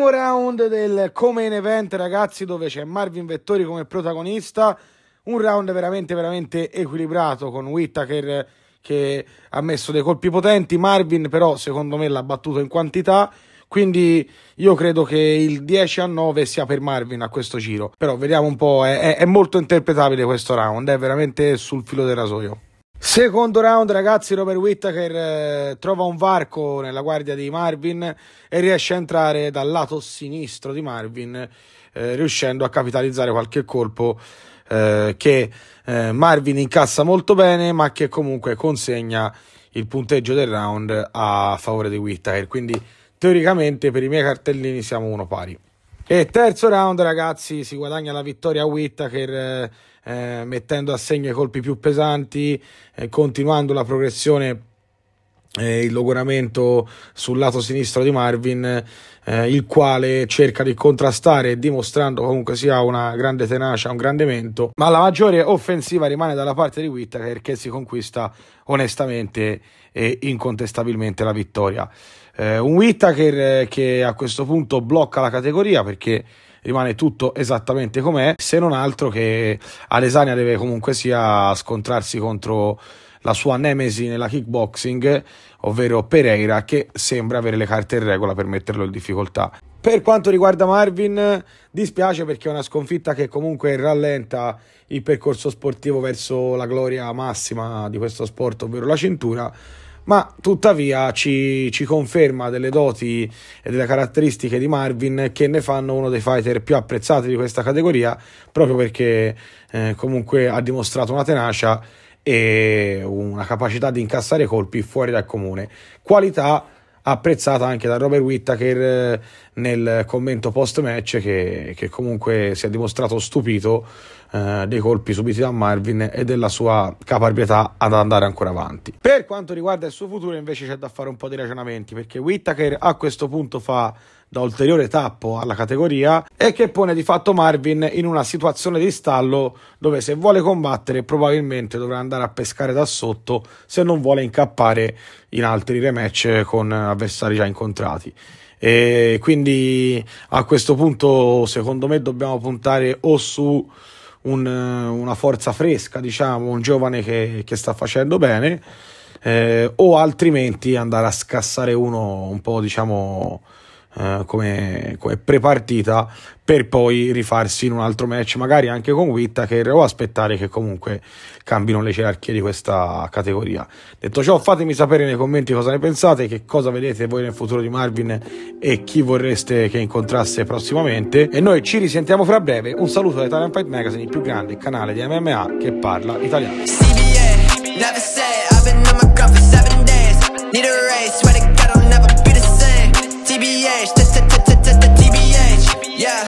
primo round del Come in Event, ragazzi, dove c'è Marvin Vettori come protagonista. Un round veramente, veramente equilibrato con Whittaker che ha messo dei colpi potenti. Marvin, però, secondo me l'ha battuto in quantità. Quindi io credo che il 10 a 9 sia per Marvin a questo giro. Però vediamo un po', è, è molto interpretabile questo round, è veramente sul filo del rasoio. Secondo round, ragazzi, Robert Whittaker eh, trova un varco nella guardia di Marvin e riesce a entrare dal lato sinistro di Marvin, eh, riuscendo a capitalizzare qualche colpo eh, che eh, Marvin incassa molto bene, ma che comunque consegna il punteggio del round a favore di Whittaker. Quindi, teoricamente, per i miei cartellini siamo uno pari. E terzo round, ragazzi, si guadagna la vittoria a Whittaker eh, eh, mettendo a segno i colpi più pesanti, eh, continuando la progressione eh, il logoramento sul lato sinistro di Marvin, eh, il quale cerca di contrastare dimostrando comunque sia una grande tenacia, un grande mento, ma la maggiore offensiva rimane dalla parte di Whittaker che si conquista onestamente e incontestabilmente la vittoria. Eh, un Whittaker eh, che a questo punto blocca la categoria perché rimane tutto esattamente com'è, se non altro che Alesania deve comunque sia scontrarsi contro la sua nemesi nella kickboxing, ovvero Pereira, che sembra avere le carte in regola per metterlo in difficoltà. Per quanto riguarda Marvin, dispiace perché è una sconfitta che comunque rallenta il percorso sportivo verso la gloria massima di questo sport, ovvero la cintura, ma tuttavia ci, ci, conferma delle doti e delle caratteristiche di Marvin che ne fanno uno dei fighter più apprezzati di questa categoria, proprio perché eh, comunque ha dimostrato una tenacia e una capacità di incassare colpi fuori dal comune. Qualità apprezzata anche da Robert Whittaker eh, nel commento post match che, che comunque si è dimostrato stupito eh, dei colpi subiti da Marvin e della sua caparbietà ad andare ancora avanti. Per quanto riguarda il suo futuro invece c'è da fare un po' di ragionamenti perché Whittaker a questo punto fa da ulteriore tappo alla categoria e che pone di fatto Marvin in una situazione di stallo dove se vuole combattere probabilmente dovrà andare a pescare da sotto se non vuole incappare in altri rematch con avversari già incontrati. E quindi a questo punto secondo me dobbiamo puntare o su un, eh, una forza fresca, diciamo, un giovane che, che sta facendo bene, eh, o altrimenti andare a scassare uno un po', diciamo, eh, come, come, prepartita per poi rifarsi in un altro match, magari anche con Whittaker o aspettare che comunque cambino le gerarchie di questa categoria. Detto ciò, fatemi sapere nei commenti cosa ne pensate, che cosa vedete voi nel futuro di Marvin e chi vorreste che incontrasse prossimamente. E noi ci risentiamo fra breve. Un saluto da Italian Fight Magazine, il più grande canale di MMA che parla italiano. CBA,